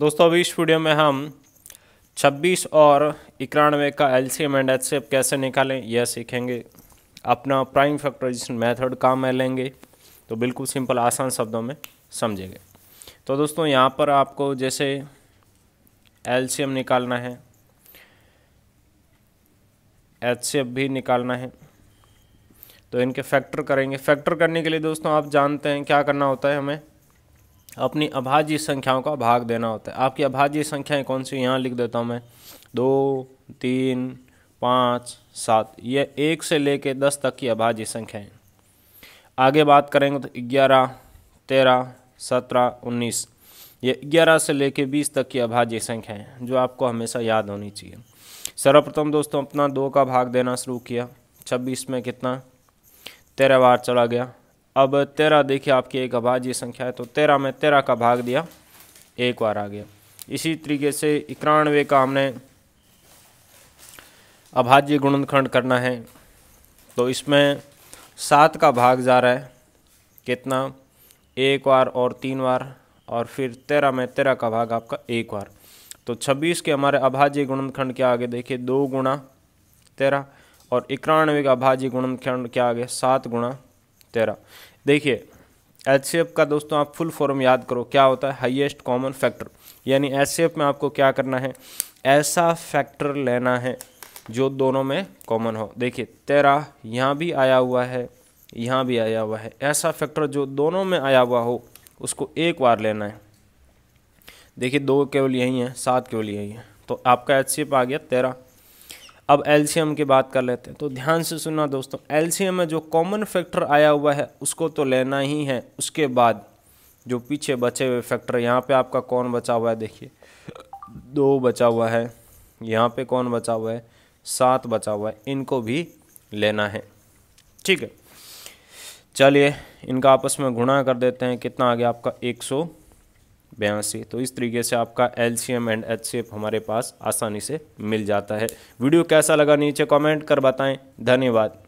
दोस्तों अभी इस वीडियो में हम 26 और इक्यानवे का L C M and H कैसे निकालें यह सीखेंगे अपना प्राइम फैक्टराइजेशन मेथड काम में लेंगे तो बिल्कुल सिंपल आसान शब्दों में समझेंगे तो दोस्तों यहाँ पर आपको जैसे एल सी एम निकालना है एच सी भी निकालना है तो इनके फैक्टर करेंगे फैक्टर करने के लिए दोस्तों आप जानते हैं क्या करना होता है हमें अपनी अभाज्य संख्याओं का भाग देना होता है आपकी अभाज्य संख्याएं कौन सी यहाँ लिख देता हूँ मैं दो तीन पाँच सात ये एक से ले कर दस तक की अभाज्य संख्याएं आगे बात करेंगे तो ग्यारह तेरह सत्रह उन्नीस ये ग्यारह से लेकर बीस तक की अभाज्य संख्याएं जो आपको हमेशा याद होनी चाहिए सर्वप्रथम दोस्तों अपना दो का भाग देना शुरू किया छब्बीस में कितना तेरह बार चला गया अब तेरह देखिए आपकी एक अभाज्य संख्या है तो तेरह में तेरह का भाग दिया एक बार आ गया इसी तरीके से इक्यानवे का हमने अभाज्य गुणनखंड करना है तो इसमें सात का भाग जा रहा है कितना एक बार और तीन बार और फिर तेरह में तेरह का भाग आपका एक बार तो छब्बीस के हमारे अभाज्य गुणनखंड क्या आगे देखिए दो गुणा तेरह और इक्यानवे का अभाज्य गुणनखंड क्या आगे सात गुणा तेरह देखिए एच का दोस्तों आप फुल फॉर्म याद करो क्या होता है हाईएस्ट कॉमन फैक्टर यानी एच में आपको क्या करना है ऐसा फैक्टर लेना है जो दोनों में कॉमन हो देखिए तेरह यहाँ भी आया हुआ है यहाँ भी आया हुआ है ऐसा फैक्टर जो दोनों में आया हुआ हो उसको एक बार लेना है देखिए दो केवल यही है सात केवल यही है तो आपका एच आ गया तेरह अब एलसीएम की बात कर लेते हैं तो ध्यान से सुनना दोस्तों एलसीएम में जो कॉमन फैक्टर आया हुआ है उसको तो लेना ही है उसके बाद जो पीछे बचे हुए फैक्टर यहाँ पे आपका कौन बचा हुआ है देखिए दो बचा हुआ है यहाँ पे कौन बचा हुआ है सात बचा हुआ है इनको भी लेना है ठीक है चलिए इनका आपस में गुणा कर देते हैं कितना आ गया आपका एक सौ बयासी तो इस तरीके से आपका एल एंड एच हमारे पास आसानी से मिल जाता है वीडियो कैसा लगा नीचे कमेंट कर बताएं धन्यवाद